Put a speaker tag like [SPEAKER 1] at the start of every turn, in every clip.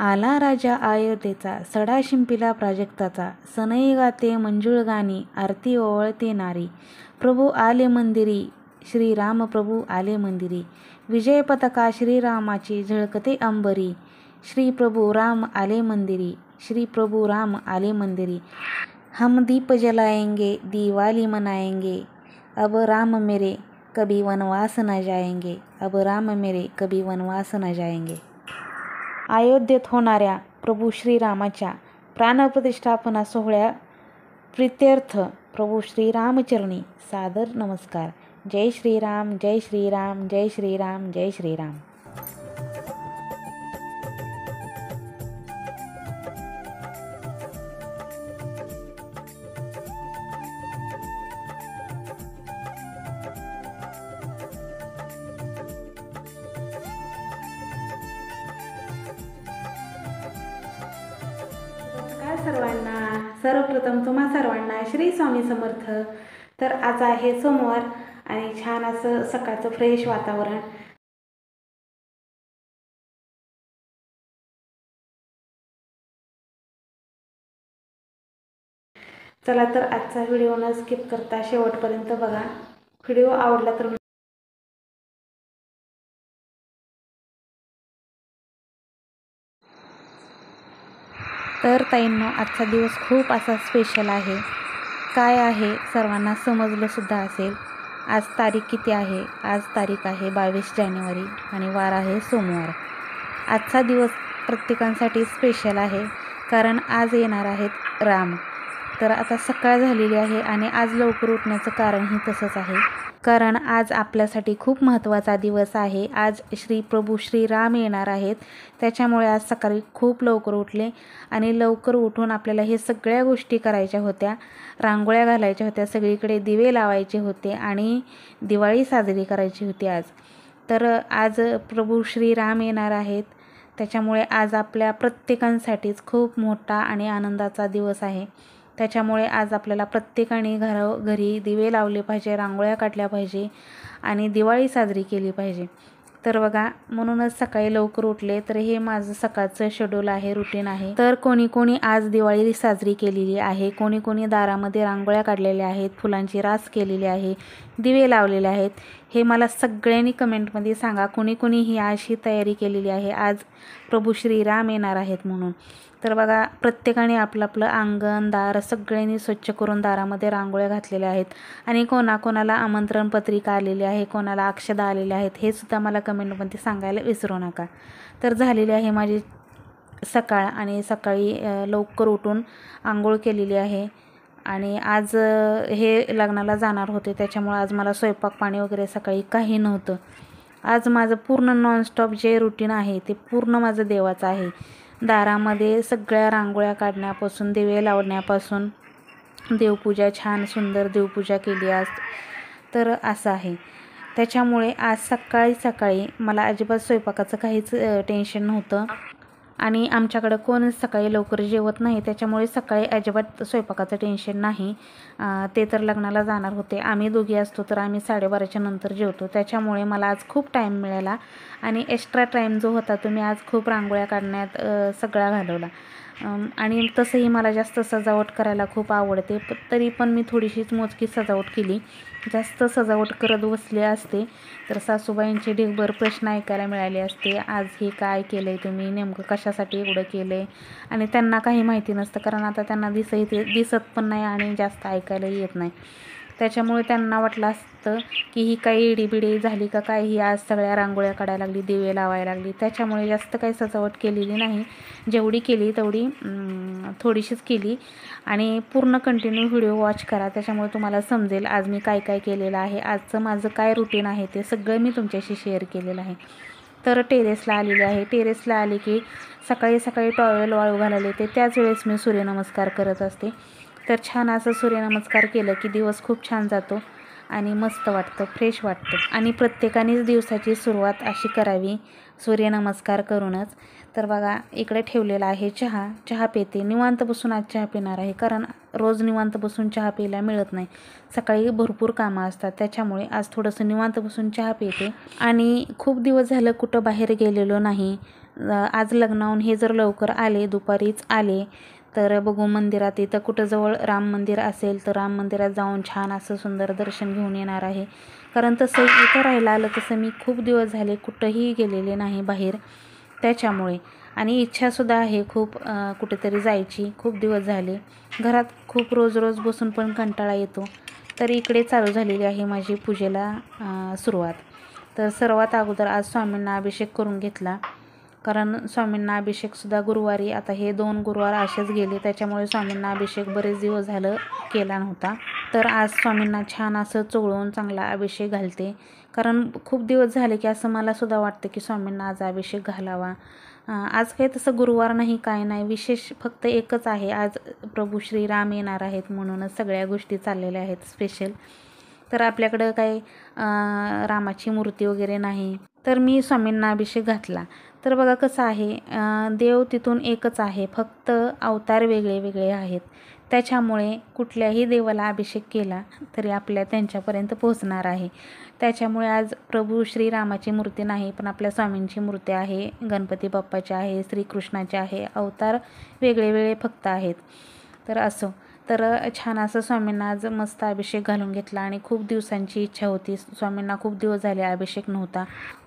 [SPEAKER 1] आला राजा अयोध्येचा सडा शिंपिला प्राजक्ताचा सनई गाते मंजुळ गाणी आरती ओवळते नारी प्रभू आले मंदिरी राम प्रभू आले मंदिरी विजय पताका श्रीरामाची झळकते अंबरी श्री प्रभू राम आले मंदिरी श्री प्रभू राम आले मंदिरी हम दीप जलाएंगे दिवाली मनाएंगे अब राम मेरे कभी वनवास न जाएंगे अब राम मेरे कभी वनवास न जाएंगे अयोध्येत होणाऱ्या प्रभू श्रीरामाच्या प्राणप्रतिष्ठापना सोहळ्या प्रित्यर्थ प्रभू श्रीरामचरणी सादर नमस्कार जय श्रीराम जय श्रीराम जय श्रीराम जय श्रीराम सर्वप्रथम तुम्हा सर्वांना श्री स्वामी समर्थ तर आज आहे सोमवार आणि छान असं सकाळचं फ्रेश वातावरण चला तर आजचा व्हिडिओ न स्किप करता शेवटपर्यंत बघा व्हिडिओ आवडला तर तर ताईंनो आजचा दिवस खूप असा स्पेशल आहे काय आहे सर्वांना समजलंसुद्धा असेल आज तारीख किती आहे आज तारीख आहे बावीस जानेवारी आणि वार आहे सोमवार आजचा दिवस प्रत्येकांसाठी स्पेशल आहे कारण आज येणार आहेत राम तर आता सकाळ झालेली आहे आणि आज लवकर उठण्याचं कारणही तसंच आहे कारण आज आपल्यासाठी खूप महत्त्वाचा दिवस आहे आज श्री प्रभू श्रीराम येणार आहेत त्याच्यामुळे आज सकाळी खूप लवकर उठले आणि लवकर उठून आपल्याला हे सगळ्या गोष्टी करायच्या होत्या रांगोळ्या घालायच्या होत्या सगळीकडे दिवे लावायचे होते आणि दिवाळी साजरी करायची होती आज तर आज प्रभू श्रीराम येणार आहेत त्याच्यामुळे आज आपल्या प्रत्येकांसाठीच खूप मोठा आणि आनंदाचा दिवस आहे त्याच्यामुळे आज आपल्याला प्रत्येकाने घरा घरी दिवे लावले पाहिजे रांगोळ्या काढल्या पाहिजे आणि दिवाळी साजरी केली पाहिजे तर बघा म्हणूनच सकाळी लवकर उठले तर हे माझं सकाळचं शेड्यूल आहे रुटीन आहे तर कोणी कोणी आज दिवाळी साजरी केलेली आहे कोणी कोणी दारामध्ये रांगोळ्या काढलेल्या आहेत फुलांची रास केलेली आहे दिवे लावलेले आहेत हे मला सगळ्यांनी कमेंटमध्ये सांगा कोणी कोणी ही अशी तयारी केलेली आहे आज प्रभू श्रीराम येणार आहेत म्हणून तर बघा प्रत्येकाने आपलं आपलं अंगण दार सगळ्यांनी स्वच्छ करून दारामध्ये रांगोळ्या घातलेल्या आहेत आणि कोणाकोणाला आमंत्रण पत्रिका आलेली आहे कोणाला अक्षदा आलेल्या आहेत हे सुद्धा मला कमेंटमध्ये सांगायला विसरू नका तर झालेली आहे माझी सकाळ आणि सकाळी लवकर उठून आंघोळ केलेली आहे आणि आज हे लग्नाला जाणार होते त्याच्यामुळं आज मला स्वयंपाक पाणी वगैरे सकाळी काही नव्हतं आज माझं पूर्ण नॉनस्टॉप जे रुटीन आहे ते पूर्ण माझं देवाचं आहे दारामध्ये सगळ्या रांगोळ्या काढण्यापासून दिवे लावण्यापासून देवपूजा छान सुंदर देवपूजा केली आज तर असं आहे त्याच्यामुळे आज सकाळी सकाळी मला अजिबात स्वयंपाकाचं काहीच टेन्शन नव्हतं आणि आमच्याकडं कोण सकाळी लवकर जेवत नाही त्याच्यामुळे सकाळी अजिबात स्वयंपाकाचं टेन्शन नाही ते तर लग्नाला जाणार होते आम्ही दोघी असतो तर आम्ही साडेबाराच्या नंतर जेवतो त्याच्यामुळे मला आज खूप टाईम मिळाला आणि एक्स्ट्रा टाईम जो होता तो मी आज खूप रांगोळ्या काढण्यात सगळा घालवला आणि तसंही मला जास्त सजावट करायला खूप आवडते तरी पण मी थोडीशीच मोजकी सजावट केली जास्त सजावट करत बसले असते तर सासूबाईंचे ढिगभर प्रश्न ऐकायला मिळाले असते आज हे काय केलं आहे तुम्ही नेमकं कशासाठी एवढं केलं आहे आणि त्यांना काही माहिती नसतं कारण आता त्यांना दिसही दिसत पण नाही आणि जास्त ऐकायला येत नाही त्याच्यामुळे त्यांना वाटलं असतं की ही काही इडीबिडी झाली का काय ही आज सगळ्या रांगोळ्या काढायला लागली दिवे लावायला लागली त्याच्यामुळे जास्त काही सजावट केलेली नाही जेवढी केली तेवढी थोडीशीच केली आणि पूर्ण कंटिन्यू व्हिडिओ वॉच करा त्याच्यामुळे तुम्हाला समजेल आज मी काय काय केलेलं आहे आजचं माझं काय रुटीन आहे ते सगळं मी तुमच्याशी शेअर केलेलं आहे तर टेरेसला आलेले आहे टेरेसला आले की सकाळी सकाळी टॉवेल वाळू घालायला ते त्याच वेळेस मी सूर्यनमस्कार करत असते तर छान असं सूर्यनमस्कार केलं की दिवस खूप छान जातो आणि मस्त वाटतं फ्रेश वाटतं आणि प्रत्येकानेच दिवसाची सुरुवात अशी करावी सूर्यनमस्कार करूनच तर बघा इकडे ठेवलेला आहे चहा चहा पिते निवांत बसून आज चहा पिणार आहे कारण रोज निवांत बसून चहा प्यायला मिळत नाही सकाळी भरपूर कामं असतात त्याच्यामुळे आज थोडंसं निवांत बसून चहा पिते आणि खूप दिवस झालं कुठं बाहेर गेलेलो नाही आज लग्नाहून हे जर लवकर आले दुपारीच आले तर बघू मंदिरात इथं कुठं जवळ राम मंदिर असेल तर राम मंदिरात जाऊन छान असं सुंदर दर्शन घेऊन येणार आहे कारण तसं इथं राहायला आलं तसं मी खूप दिवस झाले कुठंही गेलेले नाही बाहेर त्याच्यामुळे आणि इच्छासुद्धा आहे खूप कुठेतरी जायची खूप दिवस झाले घरात खूप रोज रोज बसून पण कंटाळा येतो तर इकडे चालू झालेली आहे माझी पूजेला सुरुवात तर सर्वात अगोदर आज स्वामींना अभिषेक करून घेतला कारण स्वामींना अभिषेकसुद्धा गुरुवारी आता हे दोन गुरुवार असेच गेले त्याच्यामुळे स्वामींना अभिषेक बरेच दिवस झालं केला नव्हता तर आज स्वामींना छान असं चोळून चांगला अभिषेक घालते कारण खूप दिवस झाले की असं मलासुद्धा वाटतं की स्वामींना आज अभिषेक घालावा आज काही तसं गुरुवार नाही काय नाही विशेष फक्त एकच आहे आज प्रभू श्रीराम येणार आहेत म्हणूनच सगळ्या गोष्टी चाललेल्या आहेत स्पेशल तर आपल्याकडं काही रामाची मूर्ती वगैरे नाही तर मी स्वामींना अभिषेक घातला तर बघा कसं आहे देव तिथून एकच आहे फक्त अवतार वेगळे वेगळे आहेत त्याच्यामुळे कुठल्याही देवाला अभिषेक केला तरी आपल्या त्यांच्यापर्यंत पोहोचणार आहे त्याच्यामुळे आज प्रभू श्रीरामाची मूर्ती नाही पण आपल्या स्वामींची मूर्ती आहे गणपती बाप्पाची आहे श्रीकृष्णाची आहे अवतार वेगळे वेगळे फक्त आहेत तर असं तर छान असं स्वामींना आज मस्त अभिषेक घालून घेतला आणि खूप दिवसांची इच्छा होती स्वामींना खूप दिवस झाले अभिषेक नव्हता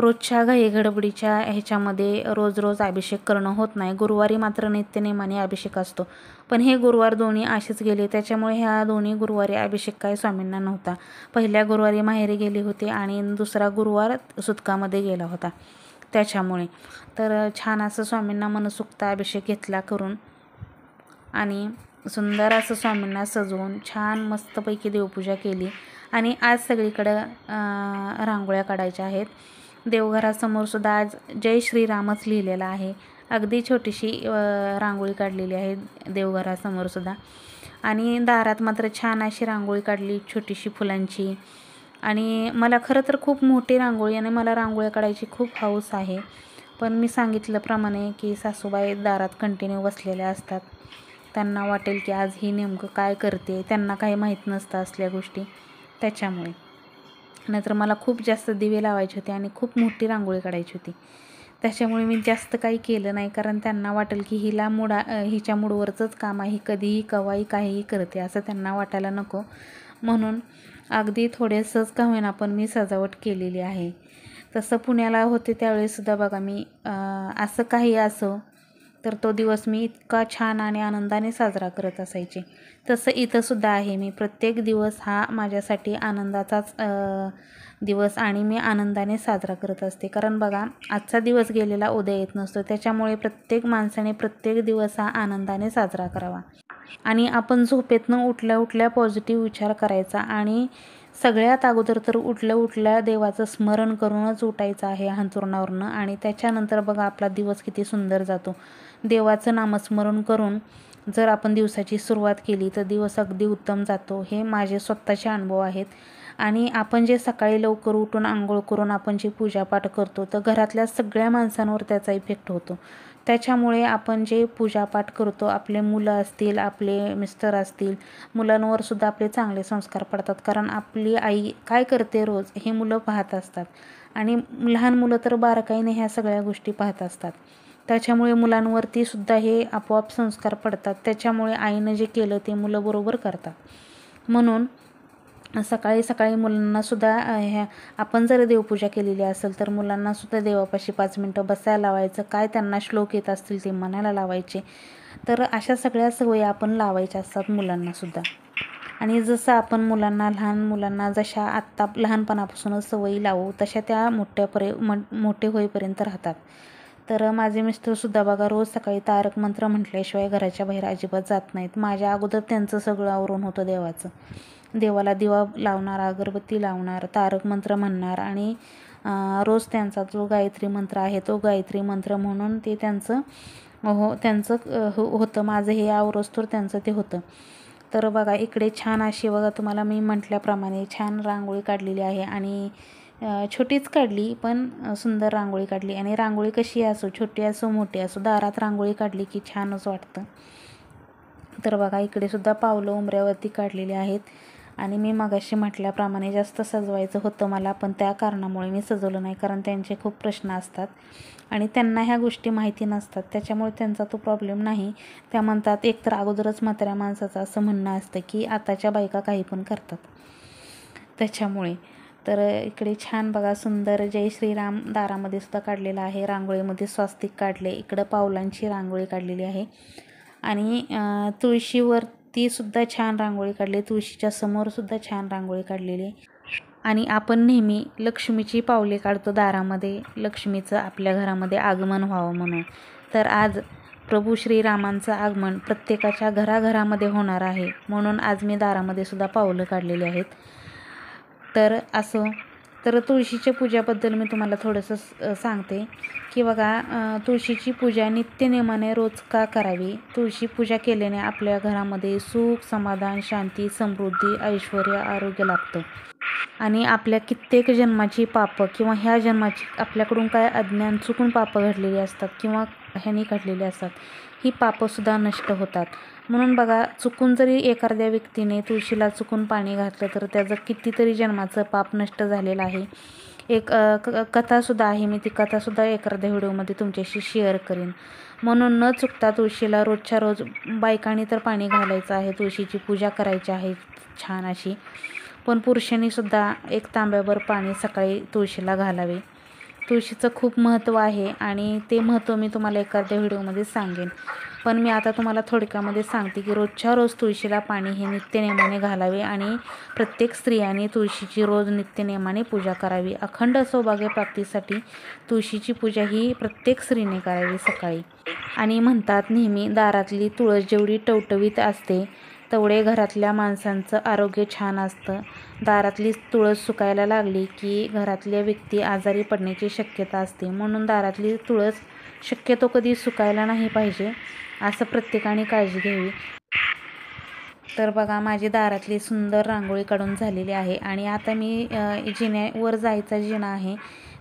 [SPEAKER 1] रोजच्या घाई घडबडीच्या ह्याच्यामध्ये रोज रोज अभिषेक करणं होत नाही गुरुवारी मात्र नित्यनेमाने अभिषेक असतो पण हे गुरुवार दोन्ही असेच गेले त्याच्यामुळे ह्या दोन्ही गुरुवारी अभिषेक काय स्वामींना नव्हता पहिल्या गुरुवारी माहेरी गेली होती आणि दुसरा गुरुवार सुतकामध्ये गेला होता त्याच्यामुळे तर छान असं स्वामींना मनसुक्त अभिषेक घेतला करून आणि सुंदर असं स्वामींना सजवून छान मस्तपैकी देवपूजा केली आणि आज सगळीकडं रांगोळ्या काढायच्या आहेत देवघरासमोरसुद्धा आज जय श्रीरामच लिहिलेला आहे अगदी छोटीशी रांगोळी काढलेली आहे देवघरासमोरसुद्धा आणि दारात मात्र छान अशी रांगोळी काढली छोटीशी फुलांची आणि मला खरं तर खूप मोठी रांगोळी आणि मला रांगोळ्या काढायची खूप हौस आहे पण मी सांगितल्याप्रमाणे की सासूबाई दारात कंटिन्यू बसलेल्या असतात त्यांना वाटेल की आज ही नेमकं काय करते त्यांना काही माहीत नसतं असल्या गोष्टी त्याच्यामुळे नंतर मला खूप जास्त दिवे लावायचे होते आणि खूप मोठी रांगोळी काढायची होती त्याच्यामुळे मी जास्त काही केलं नाही कारण त्यांना वाटेल की हिला मुडा हिच्या मूडवरचंच काम आहे कधीही कवाही काहीही करते असं त्यांना वाटायला नको म्हणून अगदी थोडेसंच का होईना पण मी सजावट केलेली आहे तसं पुण्याला होते त्यावेळेसुद्धा बघा मी असं काही असो तर तो दिवस मी इतका छान आणि आनंदाने साजरा करत असायचे तसं इथंसुद्धा आहे मी प्रत्येक दिवस हा माझ्यासाठी आनंदाचाच दिवस आणि मी आनंदाने साजरा करत असते कारण बघा आजचा दिवस गेलेला उद्या येत नसतो त्याच्यामुळे प्रत्येक माणसाने प्रत्येक दिवस हा आनंदाने साजरा करावा आणि आपण झोपेतनं उठल्या उठल्या पॉझिटिव्ह विचार करायचा आणि सगळ्यात अगोदर तर उठल्या उठल्या देवाचं स्मरण करूनच उठायचं आहे हंतुरणावरनं आणि त्याच्यानंतर बघा आपला दिवस किती सुंदर जातो देवाचं नामस्मरण करून जर आपण दिवसाची सुरुवात केली तर दिवस अगदी उत्तम जातो हे माझे स्वतःचे अनुभव आहेत आणि आपण जे सकाळी लवकर उठून आंघोळ करून आपण जे पूजापाठ करतो तर घरातल्या सगळ्या माणसांवर त्याचा इफेक्ट होतो त्याच्यामुळे आपण जे पूजापाठ करतो आपले मुलं असतील आपले मिस्टर असतील मुलांवर सुद्धा आपले चांगले संस्कार पडतात कारण आपली आई काय करते रोज हे मुलं पाहत असतात आणि लहान मुलं तर बारकाईने ह्या सगळ्या गोष्टी पाहत असतात त्याच्यामुळे मुलांवरती सुद्धा हे आपोआप संस्कार पडतात त्याच्यामुळे आईनं जे केलं ते मुलं बरोबर करतात म्हणून सकाळी सकाळी मुलांनासुद्धा ह्या आपण जर देवपूजा केलेली असेल तर मुलांनासुद्धा देवापाशी पाच मिनटं बसायला लावायचं काय त्यांना श्लोक येत असतील ते म्हणायला लावायचे तर अशा सगळ्या सवयी आपण लावायच्या असतात मुलांनासुद्धा आणि जसं आपण मुलांना लहान मुलांना जशा आत्ता लहानपणापासूनच सवयी लावू तशा त्या मोठ्यापर्य मोठे होईपर्यंत राहतात तर माझे मिस्टरसुद्धा बघा रोज सकाळी तारक मंत्र म्हटल्याशिवाय घराच्या बाहेर अजिबात जात नाहीत माझ्या अगोदर त्यांचं सगळं आवरून होतं देवाचं देवाला दिवा लावणार अगरबत्ती लावणार तारक मंत्र म्हणणार आणि रोज त्यांचा जो गायत्री मंत्र आहे तो गायत्री मंत्र म्हणून ते त्यांचं हो त्यांचं हो होतं माझं हे आवरोस्तूर त्यांचं ते होतं तर बघा इकडे छान अशी बघा तुम्हाला मी म्हटल्याप्रमाणे छान रांगोळी काढलेली आहे आणि छोटीच काढली पण सुंदर रांगोळी काढली आणि रांगोळी कशी असो छोटी असो मोठी असो दारात रांगोळी काढली की छानच वाटतं तर बघा इकडे सुद्धा पावलं उमऱ्यावरती काढलेली आहेत आणि मी मगाशी म्हटल्याप्रमाणे जास्त सजवायचं होतं मला पण त्या कारणामुळे मी सजवलं नाही कारण त्यांचे खूप प्रश्न असतात आणि त्यांना ह्या गोष्टी माहिती नसतात त्याच्यामुळे त्यांचा तो प्रॉब्लेम नाही त्या म्हणतात एकतर अगोदरच म्हाताऱ्या माणसाचं असं म्हणणं असतं की आताच्या बायका काही पण करतात त्याच्यामुळे तर इकडे छान बघा सुंदर जय श्रीराम दारामध्ये सुद्धा काढलेला आहे रांगोळीमध्ये स्वास्तिक काढले इकडं पावलांची रांगोळी काढलेली आहे आणि तुळशीवरती सुद्धा छान रांगोळी काढली तुळशीच्या समोरसुद्धा छान रांगोळी काढलेली आणि आपण नेहमी लक्ष्मीची पावले काढतो दारामध्ये लक्ष्मीचं आपल्या घरामध्ये आगमन व्हावं म्हणून तर आज प्रभू श्रीरामांचं आगमन प्रत्येकाच्या घराघरामध्ये होणार आहे म्हणून आज मी दारामध्ये सुद्धा पावलं काढलेली आहेत तर असं तर तुळशीच्या पूजाबद्दल मी तुम्हाला थोडंसं सांगते की बघा तुळशीची पूजा नित्यनियमाने रोज का करावी तुळशी पूजा केल्याने आपल्या घरामध्ये सुख समाधान शांती समृद्धी ऐश्वर आरोग्य लाभतं आणि आपल्या कित्येक जन्माची पापं किंवा ह्या जन्माची आपल्याकडून काय अज्ञान चुकून पापं घडलेली असतात किंवा ह्यानी घडलेली असतात ही पापंसुद्धा नष्ट होतात म्हणून बघा चुकून जरी एखाद्या व्यक्तीने तुळशीला चुकून पाणी घातलं तर त्याचं कितीतरी जन्माचं पाप नष्ट झालेलं आहे एक कथासुद्धा आहे मी ती कथासुद्धा एखाद्या व्हिडिओमध्ये तुमच्याशी शेअर करेन म्हणून न चुकता तुळशीला रोजच्या रोज बायकांनी तर पाणी घालायचं आहे तुळशीची पूजा करायची आहे छान अशी पण पुरुषांनीसुद्धा एक तांब्यावर पाणी सकाळी तुळशीला घालावे तुळशीचं खूप महत्त्व आहे आणि ते महत्त्व मी तुम्हाला एखाद्या व्हिडिओमध्ये सांगेन पण मी आता तुम्हाला थोडक्यामध्ये सांगते की रोजच्या रोज तुळशीला पाणी हे नित्यनेमाने घालावे आणि प्रत्येक स्त्रियाने तुळशीची रोज नित्यनेमाने पूजा करावी अखंड सौभाग्यप्राप्तीसाठी तुळशीची पूजा ही प्रत्येक स्त्रीने करावी सकाळी आणि म्हणतात नेहमी दारातली तुळस जेवढी टवटवीत असते तेवढे घरातल्या माणसांचं आरोग्य छान असतं दारातली तुळस सुकायला लागली की घरातल्या व्यक्ती आजारी पडण्याची शक्यता असते म्हणून दारातली तुळस शक्यतो कधी सुकायला नाही पाहिजे असं प्रत्येकाने काळजी घ्यावी तर बघा माझी दारातली सुंदर रांगोळी काढून झालेली आहे आणि आता मी जिन्यावर जायचा जिणा आहे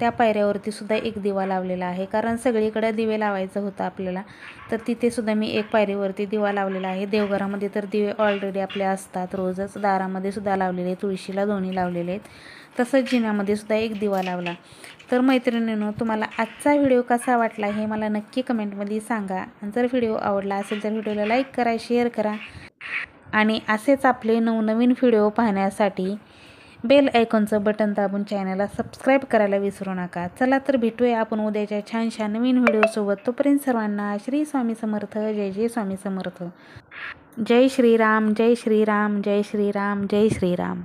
[SPEAKER 1] त्या पायऱ्यावरती सुद्धा एक दिवा लावलेला आहे कारण सगळीकडे दिवे लावायचं होतं आपल्याला तर तिथेसुद्धा मी एक पायरीवरती दिवा लावलेला आहे देवघरामध्ये तर दिवे ऑलरेडी आपले असतात रोजच दारामध्ये सुद्धा लावलेले तुळशीला दोन्ही लावलेले आहेत तसंच जिन्यामध्ये सुद्धा एक दिवा लावला तर मैत्रिणींनो तुम्हाला आजचा व्हिडिओ कसा वाटला हे मला नक्की कमेंटमध्ये सांगा जर व्हिडिओ आवडला असेल तर व्हिडिओला लाईक करा शेअर करा आणि असेच आपले नवनवीन व्हिडिओ पाहण्यासाठी बेल आयकॉनचं बटन दाबून चॅनलला सबस्क्राईब करायला विसरू नका चला तर भेटूया आपण उद्याच्या छानशा नवीन व्हिडिओसोबत तोपर्यंत सर्वांना श्री स्वामी समर्थ जय जय स्वामी समर्थ जय श्रीराम जय श्रीराम जय श्रीराम जय श्रीराम